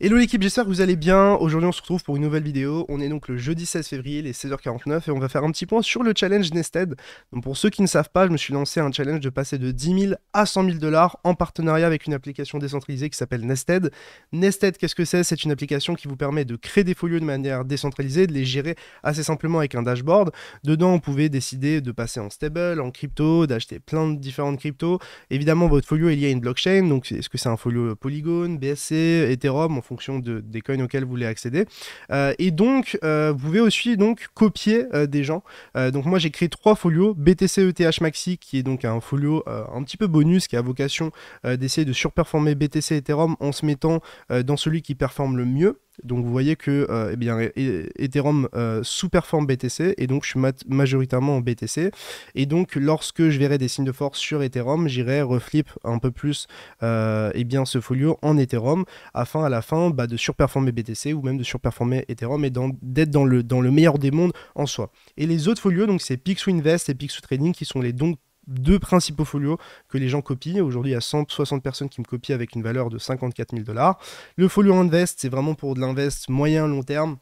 Hello l'équipe, j'espère que vous allez bien. Aujourd'hui on se retrouve pour une nouvelle vidéo. On est donc le jeudi 16 février, les 16h49, et on va faire un petit point sur le challenge Nested. Donc pour ceux qui ne savent pas, je me suis lancé un challenge de passer de 10 000 à 100 000 dollars en partenariat avec une application décentralisée qui s'appelle Nested. Nested, qu'est-ce que c'est C'est une application qui vous permet de créer des folios de manière décentralisée, de les gérer assez simplement avec un dashboard. Dedans, on pouvait décider de passer en stable, en crypto, d'acheter plein de différentes cryptos. Évidemment, votre folio est lié à une blockchain, donc est-ce que c'est un folio Polygon, BSC, Ethereum fonction de, des coins auxquels vous voulez accéder. Euh, et donc, euh, vous pouvez aussi donc copier euh, des gens. donc moi, j'ai créé trois folios, BTC ETH Maxi, qui est donc un folio un petit peu bonus, qui a vocation d'essayer de surperformer BTC Ethereum en se mettant dans celui qui performe le mieux. Donc vous voyez que euh, eh bien, e-, Ethereum euh, sous-performe BTC et donc je suis majoritairement en BTC. Et donc lorsque je verrai des signes de force sur Ethereum, j'irai reflip un peu plus euh, eh bien, ce folio en Ethereum afin à la fin bah, de surperformer BTC ou même de surperformer Ethereum et d'être dans le, dans le meilleur des mondes en soi. Et les autres folios, donc c'est Pixwinvest et Pixu Trading qui sont les, donc, deux principaux folios que les gens copient. Aujourd'hui, il y a 160 personnes qui me copient avec une valeur de 54 000 dollars. Le folio invest, c'est vraiment pour de l'invest moyen, long terme.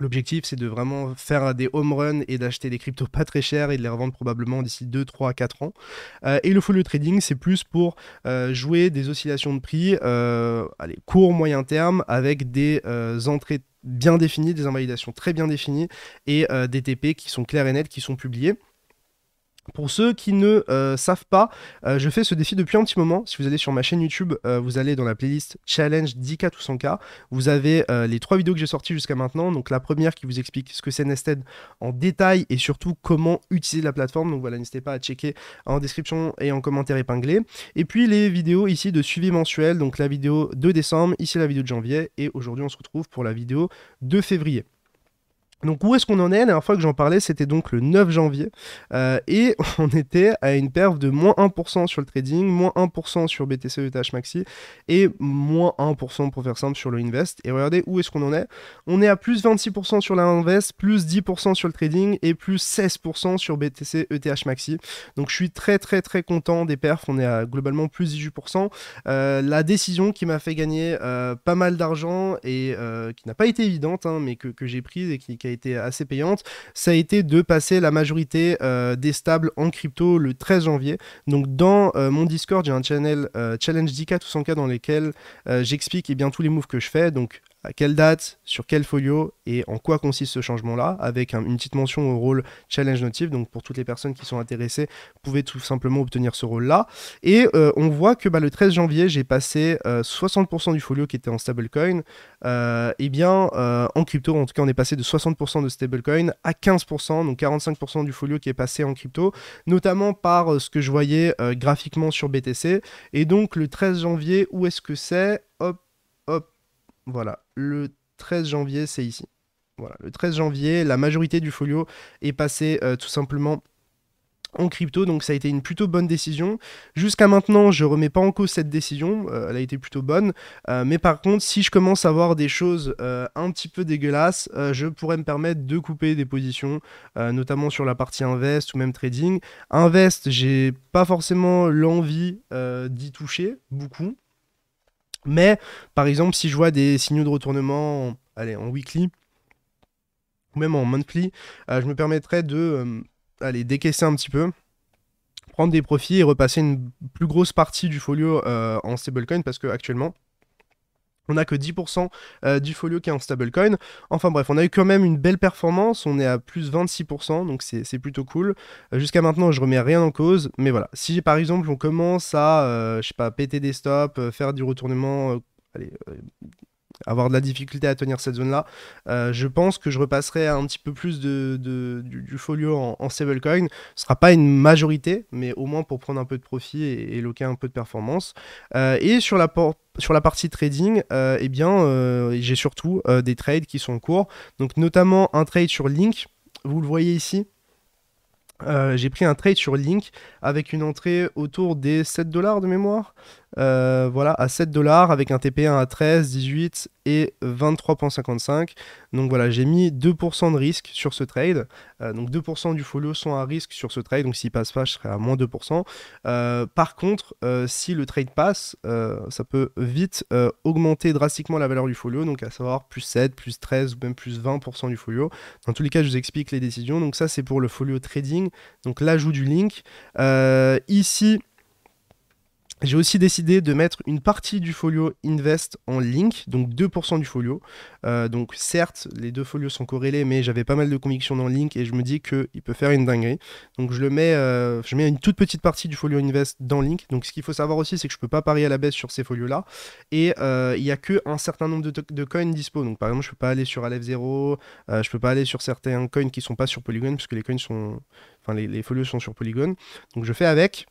L'objectif, c'est de vraiment faire des home runs et d'acheter des cryptos pas très chers et de les revendre probablement d'ici 2, 3, 4 ans. Euh, et le folio trading, c'est plus pour euh, jouer des oscillations de prix, euh, allez, court, moyen terme, avec des entrées bien définies, des invalidations très bien définies et des TP qui sont clairs et nets, qui sont publiés. Pour ceux qui ne euh, savent pas, euh, je fais ce défi depuis un petit moment. Si vous allez sur ma chaîne YouTube, euh, vous allez dans la playlist Challenge 10K ou 100K. Vous avez les trois vidéos que j'ai sorties jusqu'à maintenant. Donc la première qui vous explique ce que c'est Nested en détail et surtout comment utiliser la plateforme. Donc voilà, n'hésitez pas à checker en description et en commentaire épinglé. Et puis les vidéos ici de suivi mensuel. Donc la vidéo de décembre, ici la vidéo de janvier. Et aujourd'hui, on se retrouve pour la vidéo de février. Donc où est-ce qu'on en est La dernière fois que j'en parlais, c'était donc le 9 janvier. Euh, et on était à une perf de moins 1% sur le trading, moins 1% sur BTC ETH Maxi, et moins 1% pour faire simple sur le Invest. Et regardez où est-ce qu'on en est. On est à plus 26% sur l'invest, plus 10% sur le trading, et plus 16% sur BTC ETH Maxi. Donc je suis très très très content des perfs. On est à globalement plus 18%. Euh, la décision qui m'a fait gagner euh, pas mal d'argent et qui n'a pas été évidente, hein, mais que, j'ai prise et qui, qui a été assez payante, ça a été de passer la majorité euh, des stables en crypto le 13 janvier. Donc dans euh, mon Discord, j'ai un channel euh, Challenge 10K, en cas dans lesquels j'explique et eh bien tous les moves que je fais. Donc à quelle date, sur quel folio et en quoi consiste ce changement-là, avec une petite mention au rôle Challenge Notif. Donc pour toutes les personnes qui sont intéressées, vous pouvez tout simplement obtenir ce rôle-là. Et euh, on voit que bah, le 13 janvier, j'ai passé 60% euh, du folio qui était en stablecoin. Euh, et eh bien euh, en crypto, en tout cas, on est passé de 60% de stablecoin à 15%, donc 45% du folio qui est passé en crypto, notamment par ce que je voyais graphiquement sur BTC. Et donc le 13 janvier, où est-ce que c'est Hop, voilà, le 13 janvier, c'est ici. Voilà, le 13 janvier, la majorité du folio est passée euh, tout simplement en crypto, donc ça a été une plutôt bonne décision. Jusqu'à maintenant, je ne remets pas en cause cette décision, euh, elle a été plutôt bonne, euh, mais par contre, si je commence à voir des choses un petit peu dégueulasses, je pourrais me permettre de couper des positions, notamment sur la partie invest ou même trading. Invest, j'ai pas forcément l'envie d'y toucher beaucoup, mais par exemple, si je vois des signaux de retournement en, en weekly ou même en monthly, euh, je me permettrais de euh, décaisser un petit peu prendre des profits et repasser une plus grosse partie du folio euh, en stablecoin parce que actuellement on n'a que 10% euh, du folio qui est en stablecoin. Enfin bref, on a eu quand même une belle performance. On est à plus 26%, donc c'est plutôt cool. Euh, jusqu'à maintenant, je remets rien en cause. Mais voilà, si par exemple on commence à, euh, je sais pas, péter des stops, faire du retournement allez, avoir de la difficulté à tenir cette zone-là. Euh, je pense que je repasserai un petit peu plus de, du, folio en, stablecoin. Ce ne sera pas une majorité, mais au moins pour prendre un peu de profit et, et loquer un peu de performance. Euh, et sur la porte sur la partie trading, euh, eh bien, euh, j'ai surtout des trades qui sont courts. Donc, notamment un trade sur Link. Vous le voyez ici, euh, j'ai pris un trade sur Link avec une entrée autour des 7 dollars de mémoire. Euh, voilà, à 7 dollars avec un TP1 à 13, 18 et 23,55. Donc voilà, j'ai mis 2% de risque sur ce trade. Euh, donc 2% du folio sont à risque sur ce trade. Donc s'il passe pas, je serai à moins 2%. par contre, si le trade passe, ça peut vite augmenter drastiquement la valeur du folio. Donc à savoir plus 7, plus 13 ou même plus 20% du folio. Dans tous les cas, je vous explique les décisions. Donc ça, c'est pour le folio trading donc l'ajout du link. Euh, ici, j'ai aussi décidé de mettre une partie du folio Invest en Link, donc 2% du folio. Euh, donc certes, les deux folios sont corrélés, mais j'avais pas mal de convictions dans Link et je me dis qu'il peut faire une dinguerie. Donc je le mets, euh, je mets une toute petite partie du folio Invest dans Link. Donc ce qu'il faut savoir aussi, c'est que je peux pas parier à la baisse sur ces folios-là. Et euh, il n'y a qu'un certain nombre de, coins dispo. Donc par exemple, je peux pas aller sur Aleph 0, je peux pas aller sur certains coins qui sont pas sur Polygon, puisque les coins sont... Enfin, les, les folios sont sur Polygon. Donc je fais avec.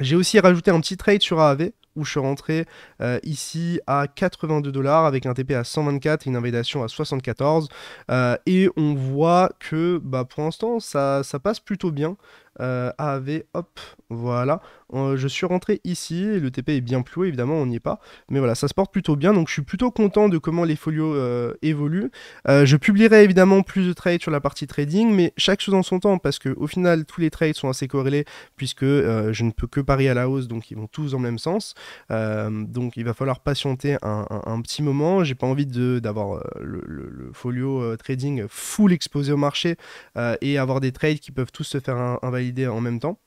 J'ai aussi rajouté un petit trade sur AAV où je suis rentré euh, ici à 82 dollars avec un TP à 124 et une invalidation à 74. Euh, et on voit que bah, pour l'instant ça, passe plutôt bien. Euh, Av hop, voilà. Euh, je suis rentré ici, le TP est bien plus haut, évidemment, on n'y est pas. Mais voilà, ça se porte plutôt bien, donc je suis plutôt content de comment les folios euh, évoluent. je publierai évidemment plus de trades sur la partie trading, mais chaque chose en son temps, parce que au final, tous les trades sont assez corrélés, puisque je ne peux que parier à la hausse, donc ils vont tous dans le même sens. donc il va falloir patienter un, petit moment. J'ai pas envie d'avoir le, folio trading full exposé au marché et avoir des trades qui peuvent tous se faire invalider en même temps.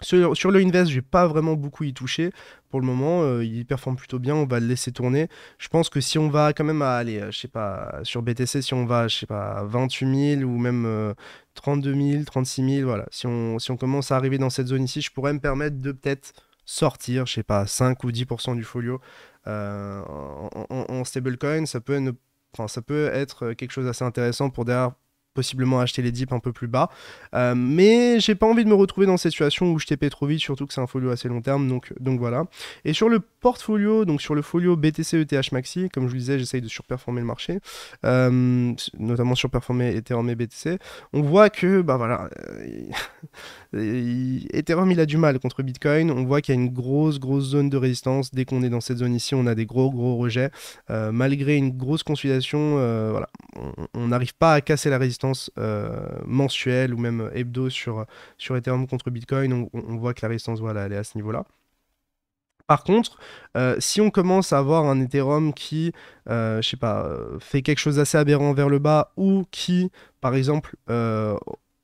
Sur, le Invest, j'ai pas vraiment beaucoup y touché. Pour le moment, euh, il performe plutôt bien, on va le laisser tourner. Je pense que si on va quand même à aller, euh, je sais pas, sur BTC, si on va, je sais pas, 28 000 ou même 32 000, 36 000, voilà. Si on, si on commence à arriver dans cette zone ici, je pourrais me permettre de peut-être sortir, je sais pas, 5 ou 10% du folio euh, en, stablecoin. Ça peut être, ça peut être quelque chose d'assez intéressant pour derrière possiblement acheter les dips un peu plus bas. Euh, mais j'ai pas envie de me retrouver dans cette situation où je TP trop vite, surtout que c'est un folio assez long terme, donc, donc voilà. Et sur le portfolio, donc sur le folio BTC ETH Maxi, comme je vous disais, j'essaye de surperformer le marché, euh, notamment surperformer Ethereum et BTC. On voit que, bah voilà, euh, Ethereum il a du mal contre Bitcoin. On voit qu'il y a une grosse, grosse zone de résistance. Dès qu'on est dans cette zone ici, on a des gros, gros rejets, malgré une grosse consolidation. voilà, on n'arrive pas à casser la résistance euh, mensuelle ou même hebdo sur, sur Ethereum contre Bitcoin. On, voit que la résistance, voilà, elle est à ce niveau-là. Par contre, euh, si on commence à avoir un Ethereum qui, euh, je sais pas, fait quelque chose d'assez aberrant vers le bas ou qui, par exemple,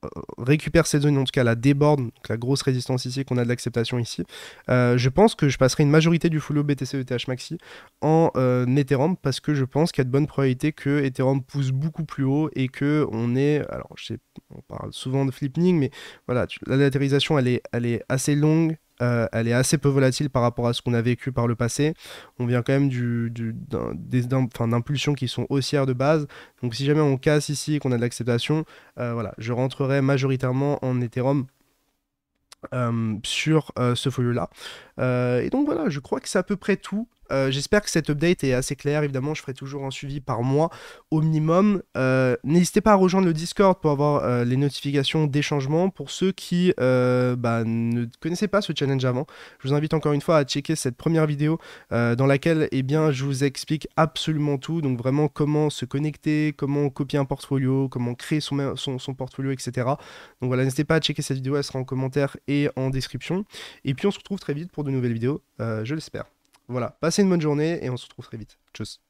euh, récupère cette zone en tout cas la déborde, donc la grosse résistance ici, qu'on a de l'acceptation ici, euh, je pense que je passerai une majorité du follow BTC ETH Maxi en euh, Ethereum parce que je pense qu'il y a de bonnes probabilités que Ethereum pousse beaucoup plus haut et que on est, alors je sais, on parle souvent de flipping, mais voilà, la latérisation elle est, elle est assez longue, euh, elle est assez peu volatile par rapport à ce qu'on a vécu par le passé. On vient quand même du, d'impulsions qui sont haussières de base. Donc si jamais on casse ici et qu'on a de l'acceptation, euh, voilà, je rentrerai majoritairement en Ethereum. Euh, sur ce folio là et donc voilà je crois que c'est à peu près tout euh, j'espère que cette update est assez claire. Évidemment, je ferai toujours un suivi par mois au minimum. Euh, n'hésitez pas à rejoindre le Discord pour avoir euh, les notifications des changements. Pour ceux qui bah, ne connaissaient pas ce challenge avant, je vous invite encore une fois à checker cette première vidéo dans laquelle eh bien, je vous explique absolument tout. Donc vraiment comment se connecter, comment copier un portfolio, comment créer son, son, son portfolio, etc. Donc voilà, n'hésitez pas à checker cette vidéo, elle sera en commentaire et en description. Et puis on se retrouve très vite pour de nouvelles vidéos, je l'espère. Voilà, passez une bonne journée et on se retrouve très vite. Tchuss.